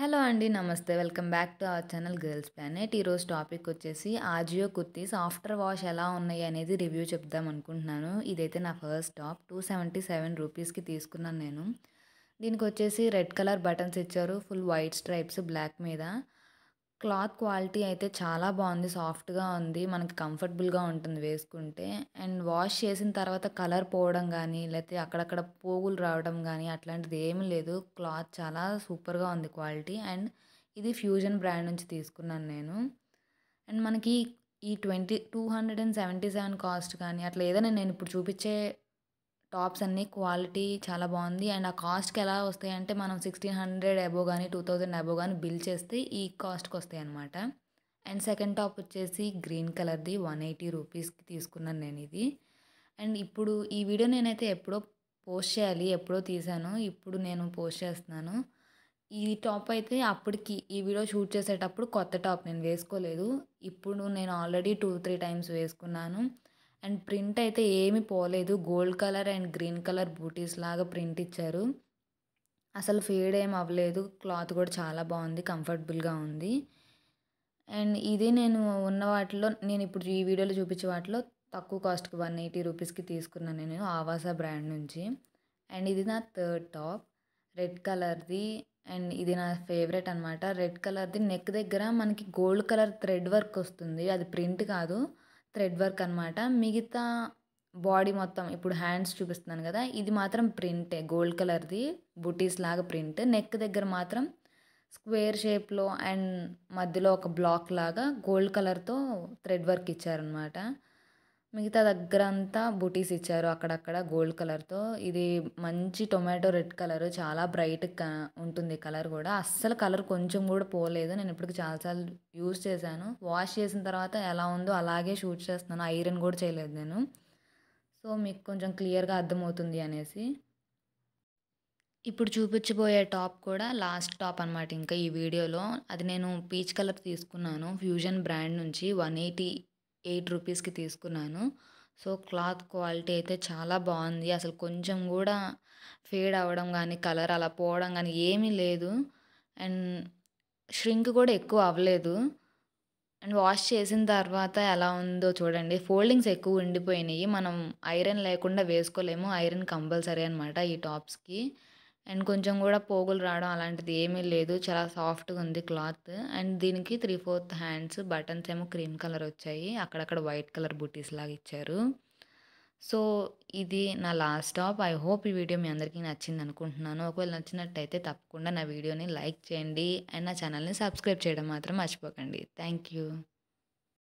hello అండి నమస్తే welcome back to our channel girls planet ఈరోజు టాపిక్ వచ్చేసి ఆజియో కుర్తీస్ ఆఫ్టర్ వాష్ ఎలా ఉన్నాయి అనేది రివ్యూ చెప్దాం అనుకుంటున్నాను ఇదైతే నా first top two seventy seven రూపీస్కి తీసుకున్నాను నేను దీనికి వచ్చేసి రెడ్ కలర్ బటన్స్ ఇచ్చారు ఫుల్ వైట్ స్ట్రైప్స్ బ్లాక్ మీద క్లాత్ క్వాలిటీ అయితే చాలా బాగుంది సాఫ్ట్గా ఉంది మనకి కంఫర్టబుల్గా ఉంటుంది వేసుకుంటే అండ్ వాష్ చేసిన తర్వాత కలర్ పోవడం కానీ లేకపోతే అక్కడక్కడ పోగులు రావడం కానీ అట్లాంటిది ఏమీ లేదు క్లాత్ చాలా సూపర్గా ఉంది క్వాలిటీ అండ్ ఇది ఫ్యూజన్ బ్రాండ్ నుంచి తీసుకున్నాను నేను అండ్ మనకి ఈ twenty two hundred and seventy seven cost కానీ అట్లా ఏదైనా నేను ఇప్పుడు చూపించే టాప్స్ అన్నీ క్వాలిటీ చాలా బాగుంది అండ్ ఆ కాస్ట్కి ఎలా వస్తాయి అంటే మనం సిక్స్టీన్ హండ్రెడ్ అబో కానీ టూ థౌజండ్ అబో కానీ బిల్ చేస్తే ఈ కాస్ట్కి వస్తాయి అనమాట అండ్ సెకండ్ టాప్ వచ్చేసి గ్రీన్ కలర్ది వన్ ఎయిటీ రూపీస్కి తీసుకున్నాను నేను ఇది అండ్ ఇప్పుడు ఈ వీడియో నేనైతే ఎప్పుడో పోస్ట్ చేయాలి ఎప్పుడో తీసాను ఇప్పుడు నేను పోస్ట్ చేస్తున్నాను ఈ టాప్ అయితే అప్పటికి ఈ వీడియో షూట్ చేసేటప్పుడు కొత్త టాప్ నేను వేసుకోలేదు ఇప్పుడు నేను ఆల్రెడీ టూ త్రీ టైమ్స్ వేసుకున్నాను అండ్ ప్రింట్ అయితే ఏమీ పోలేదు gold colour and green colour butis లాగా ప్రింట్ ఇచ్చారు అసలు ఫేడ్ ఏం అవ్వలేదు క్లాత్ కూడా చాలా బాగుంది కంఫర్టబుల్గా ఉంది అండ్ ఇది నేను ఉన్న వాటిలో నేను ఇప్పుడు ఈ వీడియోలో చూపించే వాటిలో తక్కువ కాస్ట్కి వన్ ఎయిటీ రూపీస్కి తీసుకున్నాను నేను ఆవాసా బ్రాండ్ నుంచి అండ్ ఇది నా థర్డ్ టాప్ రెడ్ కలర్ది అండ్ ఇది నా ఫేవరెట్ అనమాట రెడ్ కలర్ది నెక్ దగ్గర మనకి గోల్డ్ కలర్ థ్రెడ్ వర్క్ వస్తుంది అది ప్రింట్ కాదు థ్రెడ్ వర్క్ అనమాట మిగతా బాడీ మొత్తం ఇప్పుడు హ్యాండ్స్ చూపిస్తున్నాను కదా ఇది మాత్రం ప్రింటే గోల్డ్ కలర్ది బుటీస్ లాగా ప్రింట్ నెక్ దగ్గర మాత్రం స్క్వేర్ షేప్లో అండ్ మధ్యలో ఒక బ్లాక్ లాగా గోల్డ్ కలర్తో థ్రెడ్ వర్క్ ఇచ్చారనమాట మిగతా దగ్గర అంతా బూటీస్ ఇచ్చారు అక్కడక్కడ గోల్డ్ కలర్తో ఇది మంచి టొమాటో రెడ్ కలర్ చాలా బ్రైట్ ఉంటుంది కలర్ కూడా అస్సలు కలర్ కొంచెం కూడా పోలేదు నేను ఇప్పటికి చాలాసార్లు యూజ్ చేశాను వాష్ చేసిన తర్వాత ఎలా ఉందో అలాగే షూట్ చేస్తున్నాను ఐరన్ కూడా చేయలేదు నేను సో మీకు కొంచెం క్లియర్గా అర్థమవుతుంది అనేసి ఇప్పుడు చూపించబోయే టాప్ కూడా లాస్ట్ టాప్ అనమాట ఇంకా ఈ వీడియోలో అది నేను పీచ్ కలర్ తీసుకున్నాను ఫ్యూజన్ బ్రాండ్ నుంచి వన్ ఎయిటీ ఎయిట్ రూపీస్కి తీసుకున్నాను సో క్లాత్ క్వాలిటీ అయితే చాలా బాగుంది అసలు కొంచెం కూడా ఫేడ్ అవ్వడం కానీ కలర్ అలా పోవడం కానీ ఏమీ లేదు అండ్ ష్రింక్ కూడా ఎక్కువ అవ్వలేదు అండ్ వాష్ చేసిన తర్వాత ఎలా ఉందో చూడండి ఫోల్డింగ్స్ ఎక్కువ ఉండిపోయినాయి మనం ఐరన్ లేకుండా వేసుకోలేము ఐరన్ కంపల్సరీ అనమాట ఈ టాప్స్కి అండ్ కొంచెం కూడా పోగులు రావడం అలాంటిది ఏమీ లేదు చాలా సాఫ్ట్గా ఉంది క్లాత్ అండ్ దీనికి త్రీ ఫోర్త్ హ్యాండ్స్ బటన్స్ ఏమో క్రీమ్ కలర్ వచ్చాయి అక్కడక్కడ వైట్ కలర్ బుటీస్ లాగా ఇచ్చారు సో ఇది నా లాస్ట్ టాప్ ఐ హోప్ ఈ వీడియో మీ అందరికీ నచ్చింది అనుకుంటున్నాను ఒకవేళ నచ్చినట్టయితే తప్పకుండా నా వీడియోని లైక్ చేయండి అండ్ నా ఛానల్ని సబ్స్క్రైబ్ చేయడం మాత్రం మర్చిపోకండి థ్యాంక్ యూ